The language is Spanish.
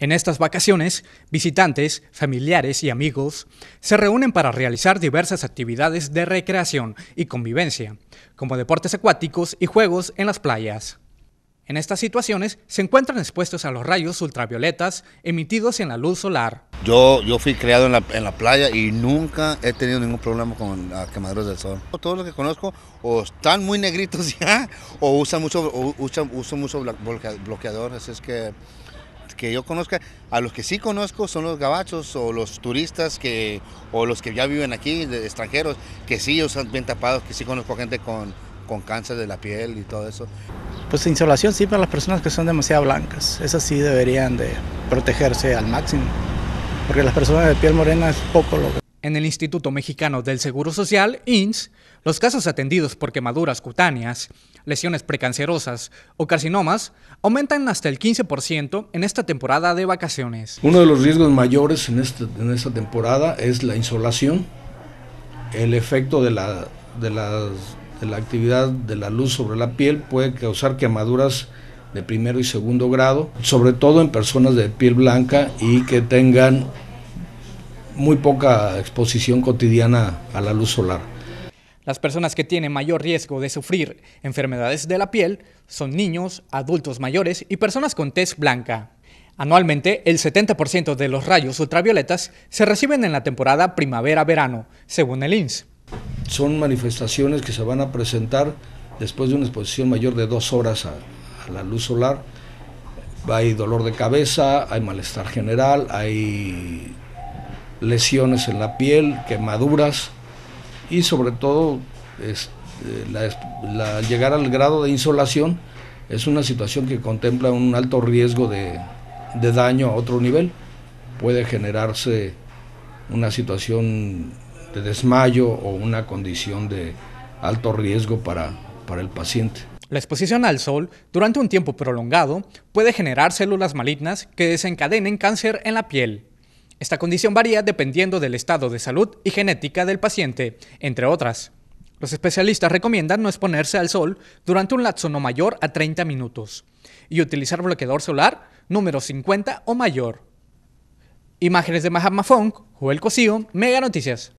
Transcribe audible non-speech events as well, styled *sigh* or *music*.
En estas vacaciones, visitantes, familiares y amigos se reúnen para realizar diversas actividades de recreación y convivencia, como deportes acuáticos y juegos en las playas. En estas situaciones se encuentran expuestos a los rayos ultravioletas emitidos en la luz solar. Yo, yo fui criado en la, en la playa y nunca he tenido ningún problema con las quemaduras del sol. Todos los que conozco o están muy negritos *laughs* ya o usan mucho, o usan, usan mucho bloqueador, así es que que yo conozca, a los que sí conozco son los gabachos o los turistas que, o los que ya viven aquí, extranjeros, que sí usan bien tapados, que sí conozco gente con, con cáncer de la piel y todo eso. Pues insolación sí para las personas que son demasiado blancas, esas sí deberían de protegerse al máximo, porque las personas de piel morena es poco lo que... En el Instituto Mexicano del Seguro Social, INS, los casos atendidos por quemaduras cutáneas, lesiones precancerosas o carcinomas aumentan hasta el 15% en esta temporada de vacaciones. Uno de los riesgos mayores en, este, esta temporada es la insolación, el efecto de la, de la actividad de la luz sobre la piel puede causar quemaduras de primero y segundo grado, sobre todo en personas de piel blanca y que tengan muy poca exposición cotidiana a la luz solar. Las personas que tienen mayor riesgo de sufrir enfermedades de la piel son niños, adultos mayores y personas con tez blanca. Anualmente, el 70% de los rayos ultravioletas se reciben en la temporada primavera-verano, según el INS. Son manifestaciones que se van a presentar después de una exposición mayor de dos horas a, a la luz solar. Hay dolor de cabeza, hay malestar general, hay lesiones en la piel, quemaduras y sobre todo es, eh, llegar al grado de insolación es una situación que contempla un alto riesgo de, daño a otro nivel. Puede generarse una situación de desmayo o una condición de alto riesgo para, para el paciente. La exposición al sol durante un tiempo prolongado puede generar células malignas que desencadenen cáncer en la piel, esta condición varía dependiendo del estado de salud y genética del paciente, entre otras. Los especialistas recomiendan no exponerse al sol durante un lapso no mayor a 30 minutos y utilizar bloqueador solar número 50 o mayor. Imágenes de Mahatma Funk, Joel Cosío, Mega Noticias.